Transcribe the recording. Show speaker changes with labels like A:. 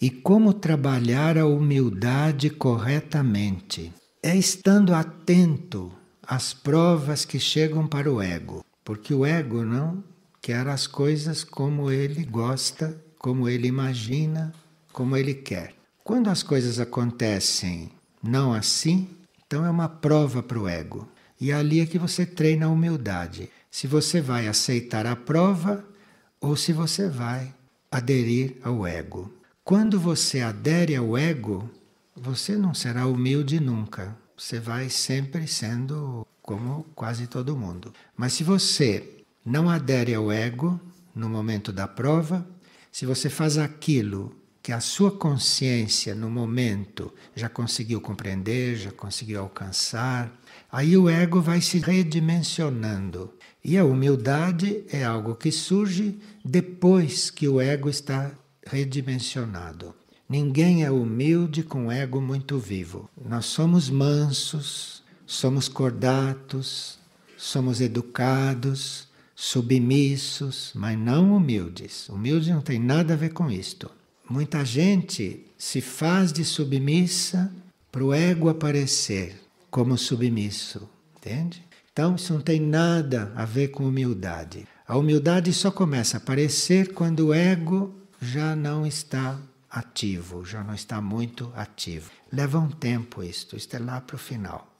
A: e como trabalhar
B: a humildade corretamente. É estando atento às provas que chegam para o ego, porque o ego não quer as coisas como ele gosta, como ele imagina, como ele quer. Quando as coisas acontecem não assim, então é uma prova para o ego. E ali é que você treina a humildade. Se você vai aceitar a prova ou se você vai aderir ao ego. Quando você adere ao ego, você não será humilde nunca. Você vai sempre sendo como quase todo mundo. Mas se você não adere ao ego no momento da prova, se você faz aquilo que a sua consciência no momento já conseguiu compreender, já conseguiu alcançar, aí o ego vai se redimensionando. E a humildade é algo que surge depois que o ego está redimensionado. Ninguém é humilde com ego muito vivo. Nós somos mansos, somos cordatos, somos educados, submissos, mas não humildes. Humilde não tem nada a ver com isto. Muita gente se faz de submissa para o ego aparecer como submisso, entende? Então isso não tem nada a ver com humildade. A humildade só começa a aparecer quando o ego já não está ativo, já não está muito
A: ativo. Leva um tempo isto, isto é lá para o final.